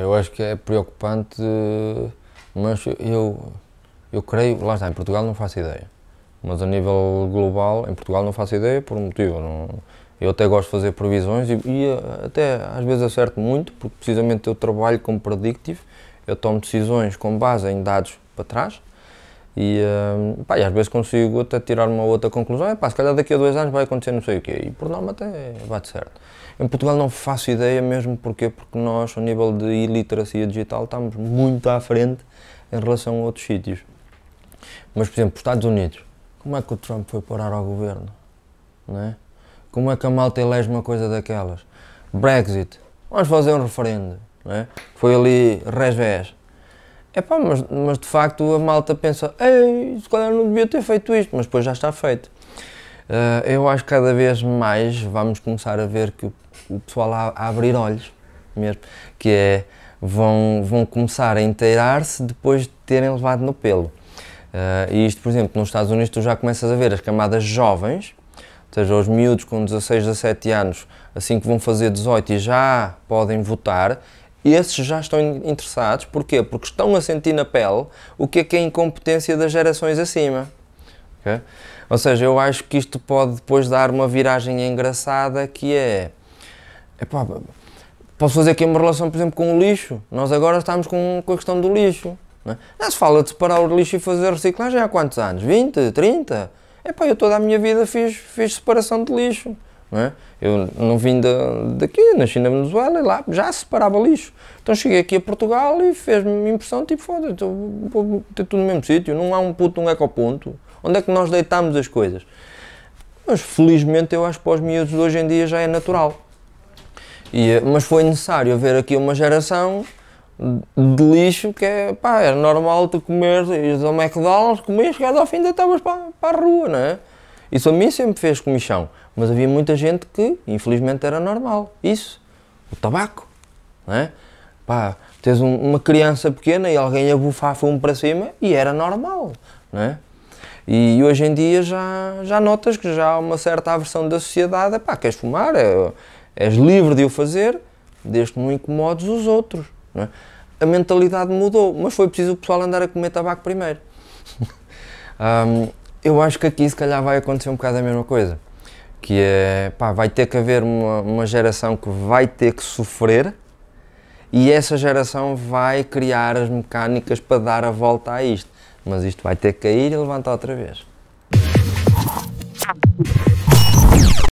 Eu acho que é preocupante, mas eu, eu creio, lá está, em Portugal não faço ideia. Mas a nível global, em Portugal não faço ideia por um motivo. Não, eu até gosto de fazer previsões e, e, eh, até às vezes acerto muito, porque precisamente eu trabalho como predictive, eu tomo decisões com base em dados para trás e, um, eh, pá, e às vezes consigo até tirar uma outra conclusão, é pá, se calhar daqui a dois anos vai acontecer não sei o quê, e por norma até bate certo. Em Portugal não faço ideia mesmo porque porque nós, a nível de iliteracia digital, estamos muito à frente em relação a outros sítios. Mas, por exemplo, Estados Unidos, como é que o Trump foi parar ao governo? Não é? Como é que a malta elege uma coisa daquelas? Brexit, vamos fazer um referendo. Não é? Foi ali resvés. É pá, mas, mas de facto a malta pensa, ei, se calhar não devia ter feito isto, mas depois já está feito. Uh, eu acho que cada vez mais vamos começar a ver que o, pessoal a, a, abrir olhos mesmo, que é vão, vão começar a inteirar-se depois de terem levado no pelo. Uh, e isto, por exemplo, nos Estados Unidos tu já começas a ver as camadas jovens, ou seja, os miúdos com 16, 17 anos, assim que vão fazer 18 e já podem votar, esses já estão interessados. Porquê? Porque estão a sentir na pele o que é que é a incompetência das gerações acima. Okay? Ou seja, eu acho que isto pode depois dar uma viragem engraçada que é. Epá, posso fazer aqui uma relação, por exemplo, com o lixo. Nós agora estamos com, com a questão do lixo. Não, é? não se fala de separar o lixo e fazer reciclagem há quantos anos? 20, 30? Epá, eu toda a minha vida fiz, fiz separação de lixo. Não é? Eu não vim de, daqui, nasci na Venezuela e lá já separava lixo. Então cheguei aqui a Portugal e fez-me impressão, tipo, foda-se, ter tudo no mesmo sítio, não há um puto, um ecoponto. Onde é que nós deitámos as coisas? Mas felizmente eu acho que para os miúdos hoje em dia já é natural. E, eh, mas foi necessário haver aqui uma geração de lixo que é, pá, era é normal tu comeres, ires ao McDonald's, comias, chegares ao fim deitavas para, para a rua, não é? Isso a mim sempre fez comichão, mas havia muita gente que, infelizmente, era normal. Isso, o tabaco, não é? Pá, tens um, uma criança pequena e alguém a bufar fumo para cima e era normal, não é? E hoje em dia já, já notas que já há uma certa aversão da sociedade. Pá, queres fumar? É, és livre de o fazer, desde que não incomodes os outros. É? A mentalidade mudou, mas foi preciso o pessoal andar a comer tabaco primeiro. um, eu acho que aqui se calhar vai acontecer um bocado a mesma coisa. Que é, pá, vai ter que haver uma, uma geração que vai ter que sofrer e essa geração vai criar as mecânicas para dar a volta a isto mas isto vai ter que cair e levantar outra vez.